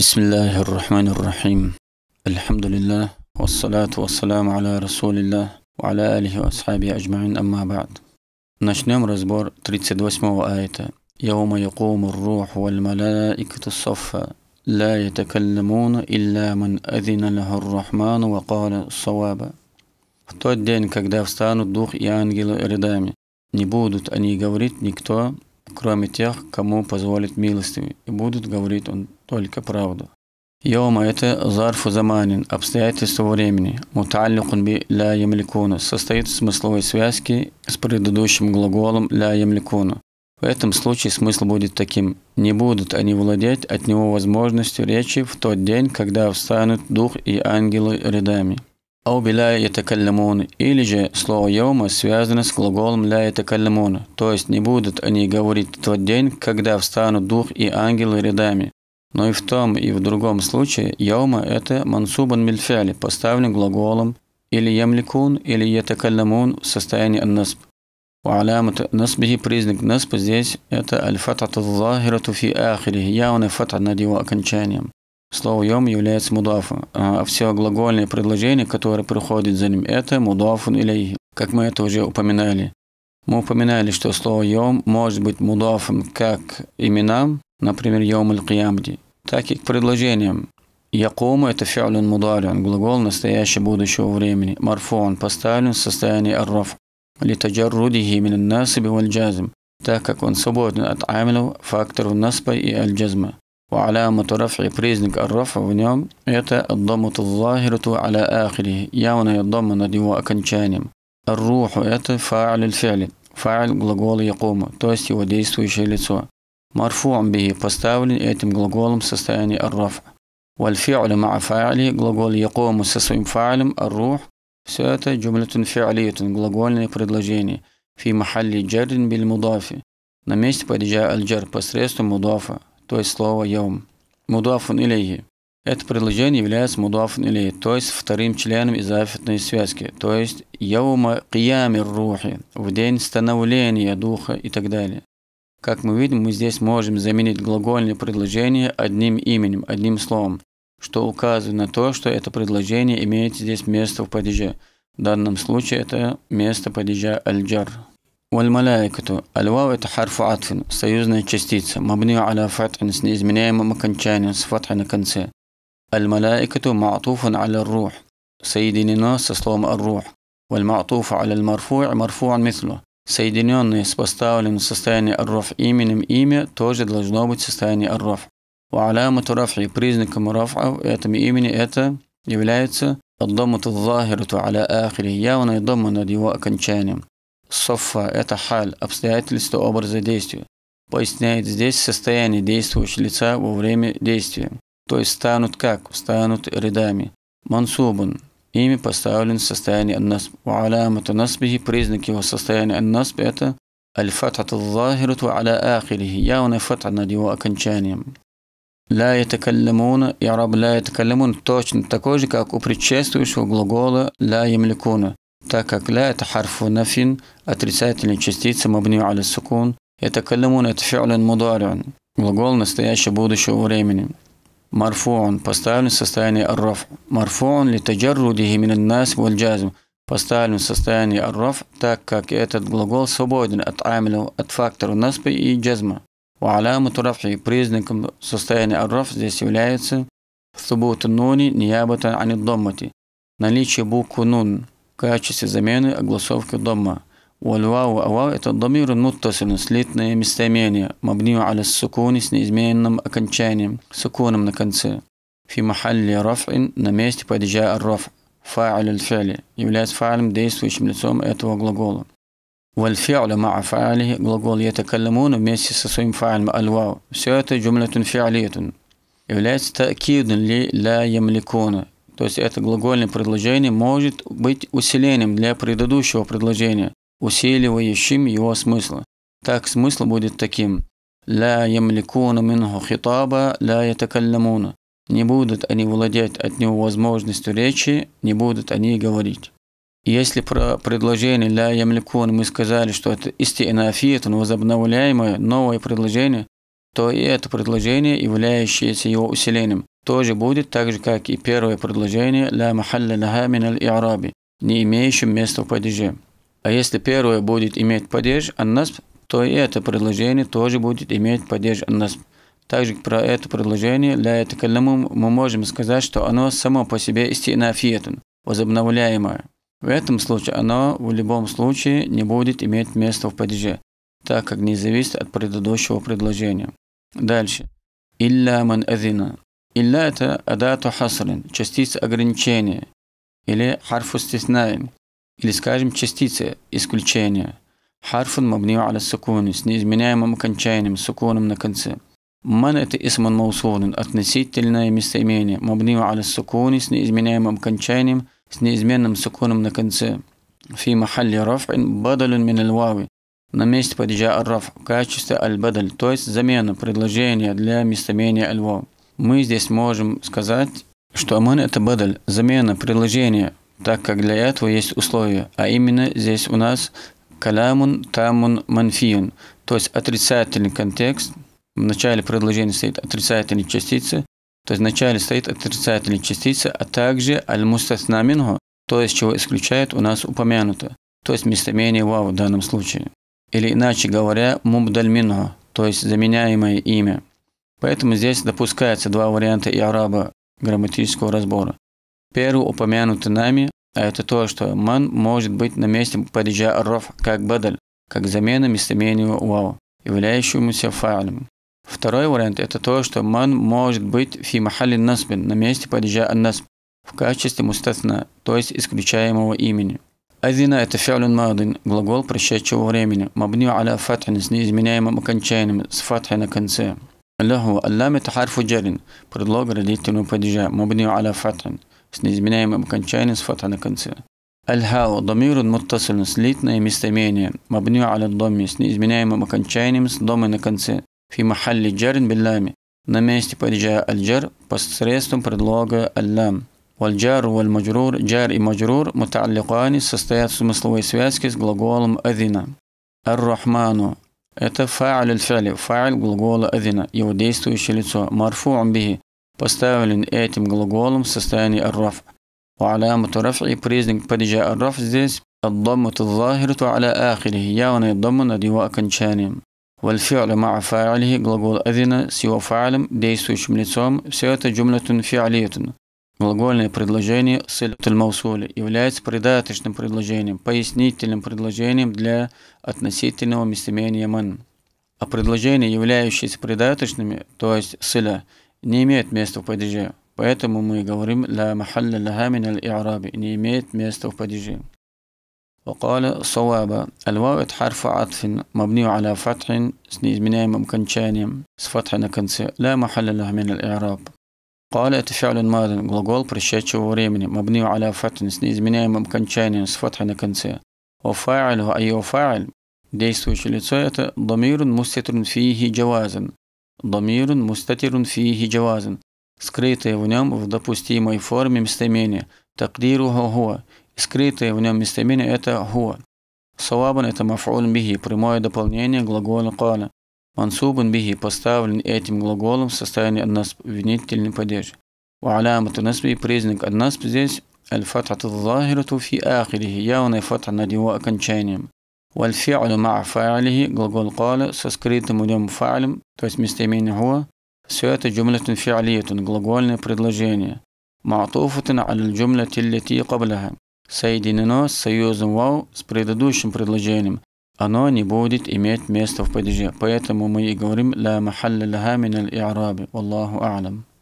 بسم الله الرحمن الرحيم الحمد لله والصلاة والسلام على رسول الله وعلى آله وأصحابه أجمعين أما بعد Начнем رزبور 38 آية يوم يقوم الروح والملائكة صفا لا يتكلمون إلا من أذن له الرحمن وقال صوابا В тот день, когда встанут дух и ангелы рядами, не будут они говорить никто, кроме тех, кому позволит милостивый, и будут говорить он только правду. Йома – это зарфу заманин, обстоятельства времени. Муталликун би ля ямликуна состоит в смысловой связке с предыдущим глаголом ля ямликуна. В этом случае смысл будет таким. Не будут они владеть от него возможностью речи в тот день, когда встанут дух и ангелы рядами. это кальмон или же слово йома связано с глаголом ля кальмон, то есть не будут они говорить в тот день, когда встанут дух и ангелы рядами. Но и в том, и в другом случае «Яума» – это «мансубан мильфяли», поставлен глаголом или «ямликун», или «етакалямун» в состоянии «аннасб». У алямат насбихи признак насба здесь – это «аль-фатату захирату фи ахири» – явная фата над его окончанием. Слово «йом» является мудафом, а все глагольные предложения, которые приходят за ним – это мудафун или как мы это уже упоминали. Мы упоминали, что слово «йом» может быть мудафом как именам, например, «йом аль-киямди», так и к предложениям. Якому – это фиалюн мударион, глагол настоящего будущего времени. Марфон поставлен в состоянии арраф. Литаджаррудихи мин насиби валь джазм, так как он свободен от амилов, факторов наспа и аль-джазма. وعلامة رفع بريزنك الرفع ونيوم يتا الضمة الظاهرة على آخره يونا يضمن ديو أكنشانيم الروح يتا فاعل الفعل فاعل глагол يقوم то есть его действующее лицо مرفوع به поставлен этим глаголом в состоянии ар-раф. والفعل مع глагол يقوم со своим фа'лем الروح все это جملة فعلية глагольное предложение في محل جر بالمضاف на месте падежа аль-джар посредством мудафа, то есть слова «яум». Мудафун илейхи. Это предложение является мудафун илейхи, то есть вторым членом изафитной связки, то есть «яума киями рухи» – в день становления духа и так далее. Как мы видим, мы здесь можем заменить глагольное предложение одним именем, одним словом, что указывает на то, что это предложение имеет здесь место в падеже. В данном случае это место падежа аль-джар. والملائكة الواو это حرف عطف союзная частица مبنية على فتح с неизменяемым окончанием с فتح на конце الملائكة معطوف على الروح соединено со словом الروح والمعطوف على المرفوع مرفوع مثله Соединенные с поставленным в состоянии арроф именем имя тоже должно быть в состоянии арроф. У алямату рафи признаком рафа этому имени это является аддамату захирту аля ахири, явная дома над его окончанием. Софа – это халь, обстоятельство образа действия. Поясняет здесь состояние действующего лица во время действия. То есть станут как? Станут рядами. Мансубун Имя поставлен в состоянии аннасб. Алямату насбихи, признаки его состояния аннасб – это الفتحة الظاهرة على آخره явная фатха над его окончанием. «Ля يتكلمون» и араб «ля يتكلمون» точно такой же, как у предшествующего глагола «ля ямликуна», так как «ля» – это харфу нафин, отрицательная частица мабню аля сукун, «ятакаллямун» – это фиолен мударион, глагол настоящего будущего времени марфуун, поставлен в состоянии арраф. Марфуун ли таджаррудихи мин нас валь джазм, поставлен в состоянии арраф, так как этот глагол свободен от амилу, от фактора наспы и джазма. У аляму рафхи признаком состояния арраф здесь является субут нуни ниябата аниддоммати, наличие буквы нун в качестве замены огласовки дома. والواو أواو это ضمير المتصل с литное местоимение مبني على السكون с неизменным окончанием سكونом на конце في محل رفع на месте под جاء الرفع فاعل الفعل является фаалем действующим лицом этого глагола والفعل مع فعله глагол يتكلمون вместе со своим фаалем الواو все это جملة فعلية является تأكيدом ли لا يملكون то есть это глагольное предложение может быть усилением для предыдущего предложения усиливающим его смысл. Так смысл будет таким. «Ля ямликуна минху хитаба, ля ятакаллямуна». Не будут они владеть от него возможностью речи, не будут они говорить. Если про предложение «ля ямликун» мы сказали, что это истинафит, возобновляемое, новое предложение, то и это предложение, являющееся его усилением, тоже будет так же, как и первое предложение «ля махалля лаха мин аль не имеющим места в падеже. А если первое будет иметь падеж аннасб, то и это предложение тоже будет иметь падеж аннасб. Также про это предложение для ятакаляму мы можем сказать, что оно само по себе истинафиетун, возобновляемое. В этом случае оно в любом случае не будет иметь места в падеже, так как не зависит от предыдущего предложения. Дальше. Илля ман азина. Илля это адату хасрин, частица ограничения или харфу стеснаем или, скажем, частица исключения. Харфун мабнию аля сукуни с неизменяемым окончанием, суконом на конце. Ман это исман маусулин, относительное местоимение, мабнию аля сукуни с неизменяемым окончанием, с неизменным суконом на конце. في محل رفع بدل من الواو на месте падежа ар-раф в качестве аль-бадаль, то есть замена, предложения для местоимения аль-вау. Мы здесь можем сказать, что аман это бадаль, замена, предложения так как для этого есть условия, а именно здесь у нас калямун тамун манфиюн, то есть отрицательный контекст, в начале предложения стоит отрицательная частица, то есть в начале стоит отрицательная частица, а также аль-мустасна то есть чего исключает у нас упомянуто, то есть местоимение вау в данном случае. Или иначе говоря, мубдаль минху, то есть заменяемое имя. Поэтому здесь допускается два варианта и араба грамматического разбора. Первый упомянутый нами а – это то, что ман может быть на месте падежа ров как бадаль, как замена местоимению вау, являющемуся фаалем. Второй вариант – это то, что ман может быть фи махали насбин, на месте падежа ан-насб, в качестве мустасна, то есть исключаемого имени. Азина – это фиалюн мадин, глагол прошедшего времени, мабню аля фатхин с неизменяемым окончанием, с фатхи на конце. Лаху аллами это харфу джарин, предлог родительного падежа, мабню аля фатхин с неизменяемым окончанием с фата на конце. Аль-хау – домирун муттасиль, слитное местоимение, мабню аля доми, с неизменяемым окончанием с домой на конце. Фи махалли джарин биллами. На месте падежа аль-джар посредством предлога аль-лам. Вальджар вальмаджрур, джар и маджрур муталликани состоят в смысловой связке с глаголом адина. Ар-рахману – это фа'аль аль-фали, фа'аль глагола адина, его действующее лицо, марфу бихи поставлен этим глаголом в состоянии арраф. وعلامة رفعه признак падежа арраф здесь الضمة الظاهرة على آخره явная дома над его окончанием. والفعل مع глагол أذن с его фаалем, действующим лицом, все это جملة فعلية. Глагольное предложение сыльтуль является придаточным предложением, пояснительным предложением для относительного местоимения ман. А предложения, являющиеся придаточными, то есть сыля, не имеет места в падеже. Поэтому мы говорим «ля махалля ляха мин аль-и'раби» не имеет места в падеже. وقال صوابا الواو حرف عطف مبني على فتح с неизменяемым окончанием с فتح на конце لا محل له من الإعراب قال это فعل ماضي глагол прошедшего времени مبني على فتح с неизменяемым окончанием с فتح на конце وفاعله أي فاعل действующее лицо это ضمير مستتر فيه جوازا Домирун, مستتر فيه جواز скрытое в нем в допустимой форме местоимение. Такдиру хуа. Скрытое в нем местоимение – это хуа. Савабан – это маф'уль бихи, прямое дополнение глагола кана. Мансубан бихи поставлен этим глаголом в состоянии однасп винительной падежи. Уалямату насби признак однасп здесь аль-фатхату фи ахирихи, явная фатха над его окончанием. والفعل مع فاعله глагол قال со скрытым в нем фа'лем, то есть местоимение هو, все это جملة فعلية, глагольное предложение, معطوفة على الجملة التي قبلها, соединено с союзом вау с предыдущим предложением, оно не будет иметь места в падеже, поэтому мы и говорим «لا محل لها من الإعراب» والله أعلم.